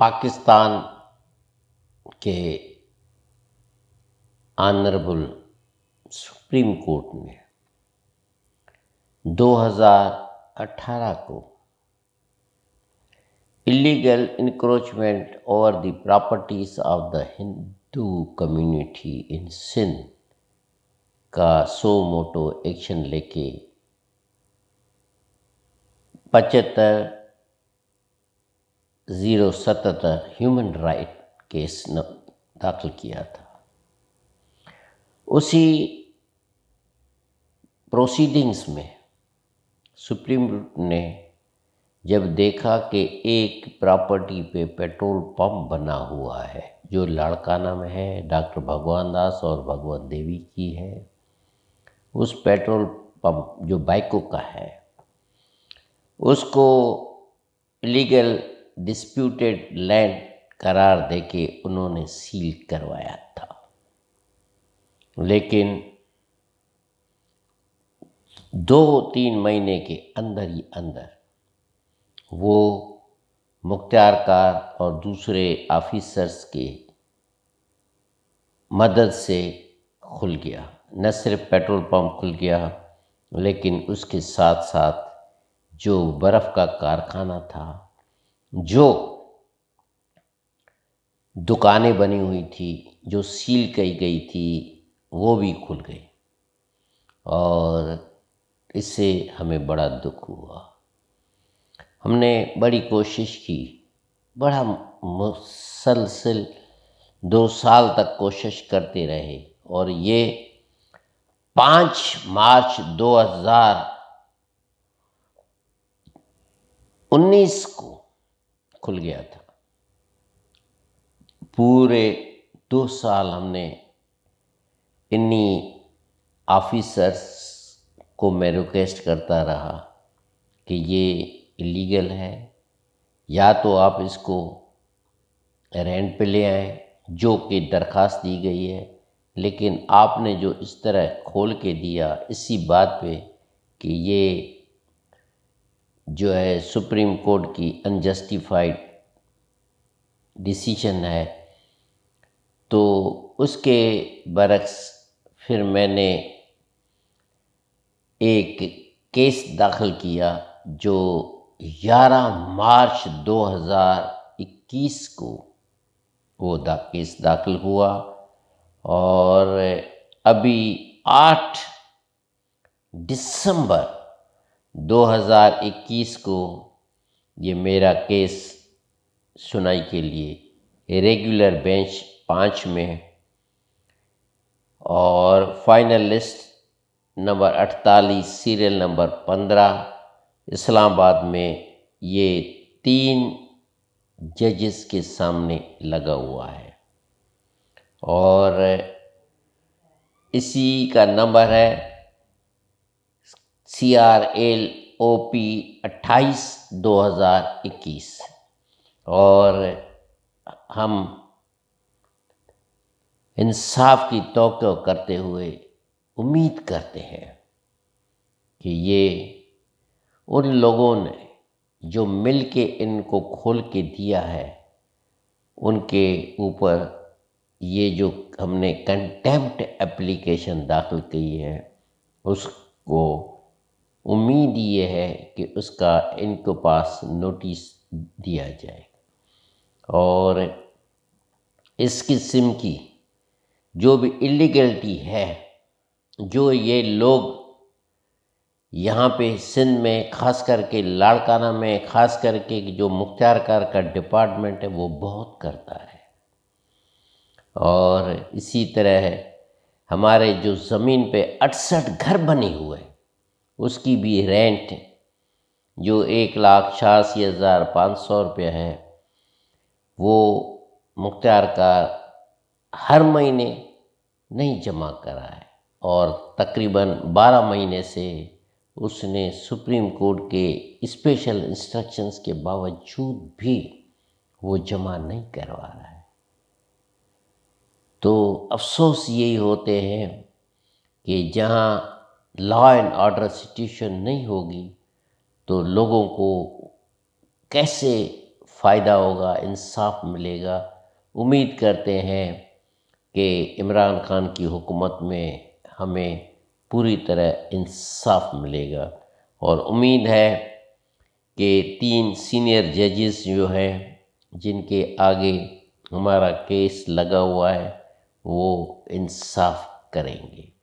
पाकिस्तान के honourable supreme court ने 2018 को illegal encroachment over the properties of the Hindu community in Sindh का सो मोटो action लेके पचहत्तर ज़ीरो सतहत्तर ह्यूमन राइट केस दाखिल किया था उसी प्रोसीडिंग्स में सुप्रीम कोर्ट ने जब देखा कि एक प्रॉपर्टी पे पेट्रोल पंप बना हुआ है जो लाड़काना में है डॉक्टर भगवान दास और भगवान देवी की है उस पेट्रोल पंप जो बाइकों का है उसको इलीगल डिस्प्यूटेड लैंड करार देके उन्होंने सील करवाया था लेकिन दो तीन महीने के अंदर ही अंदर वो मुख्तार कार और दूसरे ऑफिसर्स के मदद से खुल गया न सिर्फ पेट्रोल पंप खुल गया लेकिन उसके साथ साथ जो बर्फ़ का कारखाना था जो दुकानें बनी हुई थी जो सील कही गई थी वो भी खुल गई और इससे हमें बड़ा दुख हुआ हमने बड़ी कोशिश की बड़ा मुसलसल दो साल तक कोशिश करते रहे और ये पाँच मार्च 2019 को खुल गया था पूरे दो साल हमने इन्हीं ऑफिसर्स को मैं रिक्वेस्ट करता रहा कि ये इलीगल है या तो आप इसको रेंट पे ले आए जो कि दरख्वास्त दी गई है लेकिन आपने जो इस तरह खोल के दिया इसी बात पे कि ये जो है सुप्रीम कोर्ट की अनजस्टिफाइड डिसीजन है तो उसके बरक्स फिर मैंने एक केस दाखिल किया जो 11 मार्च 2021 को वो दा, केस दाखिल हुआ और अभी 8 दिसंबर 2021 को ये मेरा केस सुनाई के लिए रेगुलर बेंच पाँच में और final list number 48 serial number 15 Islamabad में ये तीन जजेस के सामने लगा हुआ है और इसी का नंबर है C R L O P अट्ठाईस दो हज़ार इक्कीस और हम इंसाफ की तो करते हुए उम्मीद करते हैं कि ये उन लोगों ने जो मिल के इनको खोल के दिया है उनके ऊपर ये जो हमने कंटेम्प्ट एप्लीकेशन दाखिल की है उसको उम्मीद ये है कि उसका इनको पास नोटिस दिया जाए और इस किस्म की जो भी इलीगलिटी है जो ये लोग यहाँ पे सिंध में ख़ास करके लाड़काना में ख़ास करके जो मुख्तार कार का डिपार्टमेंट है वो बहुत करता है और इसी तरह हमारे जो ज़मीन पे अड़सठ घर बने हुए हैं उसकी भी रेंट जो एक लाख छियासी हज़ार पाँच सौ रुपये है वो मुख्तार का हर महीने नहीं जमा करा है और तकरीबन बारह महीने से उसने सुप्रीम कोर्ट के स्पेशल इंस्ट्रक्शंस के बावजूद भी वो जमा नहीं करवा रहा है तो अफसोस यही होते हैं कि जहाँ लॉ एंड ऑर्डर सिचुएशन नहीं होगी तो लोगों को कैसे फ़ायदा होगा इंसाफ मिलेगा उम्मीद करते हैं कि इमरान खान की हुकूमत में हमें पूरी तरह इंसाफ मिलेगा और उम्मीद है कि तीन सीनियर जजेस जो हैं जिनके आगे हमारा केस लगा हुआ है वो इंसाफ करेंगे